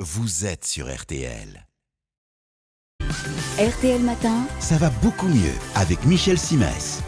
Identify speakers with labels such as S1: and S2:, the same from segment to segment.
S1: Vous êtes sur RTL.
S2: RTL Matin.
S1: Ça va beaucoup mieux avec Michel Simès.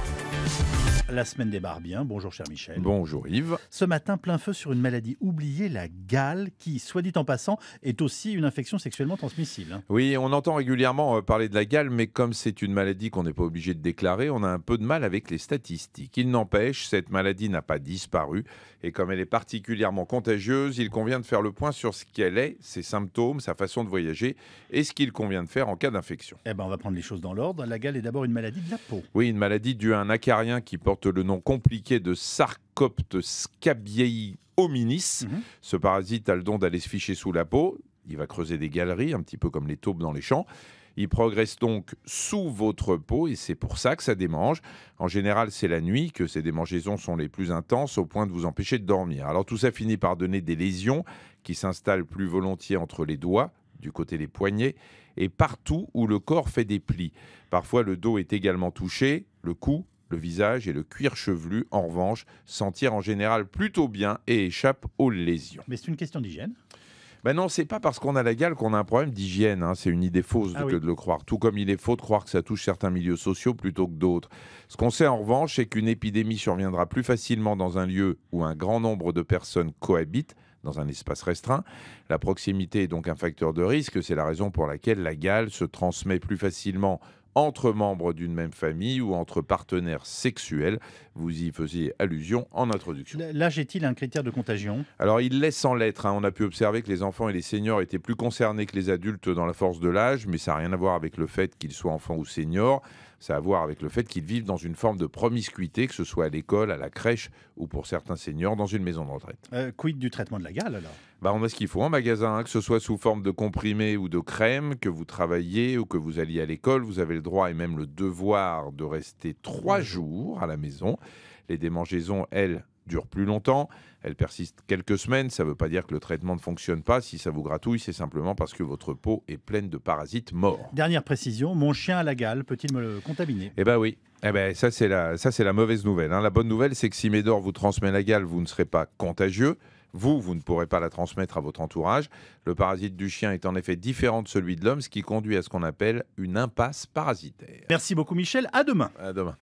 S2: La semaine des barbiens, Bonjour, cher Michel. Bonjour, Yves. Ce matin, plein feu sur une maladie oubliée, la gale, qui, soit dit en passant, est aussi une infection sexuellement transmissible. Hein.
S1: Oui, on entend régulièrement euh, parler de la gale, mais comme c'est une maladie qu'on n'est pas obligé de déclarer, on a un peu de mal avec les statistiques. Il n'empêche, cette maladie n'a pas disparu. Et comme elle est particulièrement contagieuse, il convient de faire le point sur ce qu'elle est, ses symptômes, sa façon de voyager et ce qu'il convient de faire en cas d'infection. Eh ben, on va prendre les choses dans
S2: l'ordre. La gale est d'abord une maladie de la peau.
S1: Oui, une maladie due à un acarien qui porte le nom compliqué de Sarcopte scabiei hominis. Mhm. Ce parasite a le don d'aller se ficher sous la peau. Il va creuser des galeries, un petit peu comme les taupes dans les champs. Il progresse donc sous votre peau et c'est pour ça que ça démange. En général, c'est la nuit que ces démangeaisons sont les plus intenses au point de vous empêcher de dormir. Alors tout ça finit par donner des lésions qui s'installent plus volontiers entre les doigts, du côté des poignets et partout où le corps fait des plis. Parfois, le dos est également touché, le cou, le visage et le cuir chevelu, en revanche, s'en tirent en général plutôt bien et échappent aux lésions. Mais c'est une question d'hygiène ben non, c'est pas parce qu'on a la gale qu'on a un problème d'hygiène. Hein. C'est une idée fausse ah de le croire. Tout comme il est faux de croire que ça touche certains milieux sociaux plutôt que d'autres. Ce qu'on sait en revanche, c'est qu'une épidémie surviendra plus facilement dans un lieu où un grand nombre de personnes cohabitent dans un espace restreint. La proximité est donc un facteur de risque, c'est la raison pour laquelle la gale se transmet plus facilement entre membres d'une même famille ou entre partenaires sexuels. Vous y faisiez allusion en introduction.
S2: L'âge est-il un critère de contagion
S1: Alors il laisse en l'être. Hein. On a pu observer que les enfants et les seniors étaient plus concernés que les adultes dans la force de l'âge, mais ça n'a rien à voir avec le fait qu'ils soient enfants ou seniors. Ça a à voir avec le fait qu'ils vivent dans une forme de promiscuité, que ce soit à l'école, à la crèche ou pour certains seniors dans une maison de retraite.
S2: Euh, quid du traitement de la gale alors
S1: bah, on a ce qu'il faut un magasin, hein, que ce soit sous forme de comprimé ou de crème, que vous travaillez ou que vous alliez à l'école, vous avez le droit et même le devoir de rester trois jours à la maison. Les démangeaisons, elles, durent plus longtemps, elles persistent quelques semaines, ça ne veut pas dire que le traitement ne fonctionne pas, si ça vous gratouille, c'est simplement parce que votre peau est pleine de parasites morts.
S2: Dernière précision, mon chien à la gale, peut-il me le contaminer
S1: Eh ben oui, eh ben, ça c'est la, ça, la mauvaise nouvelle. Hein. La bonne nouvelle, c'est que si Médor vous transmet la gale, vous ne serez pas contagieux. Vous, vous ne pourrez pas la transmettre à votre entourage. Le parasite du chien est en effet différent de celui de l'homme, ce qui conduit à ce qu'on appelle une impasse parasitaire. Merci beaucoup Michel, à demain. À demain.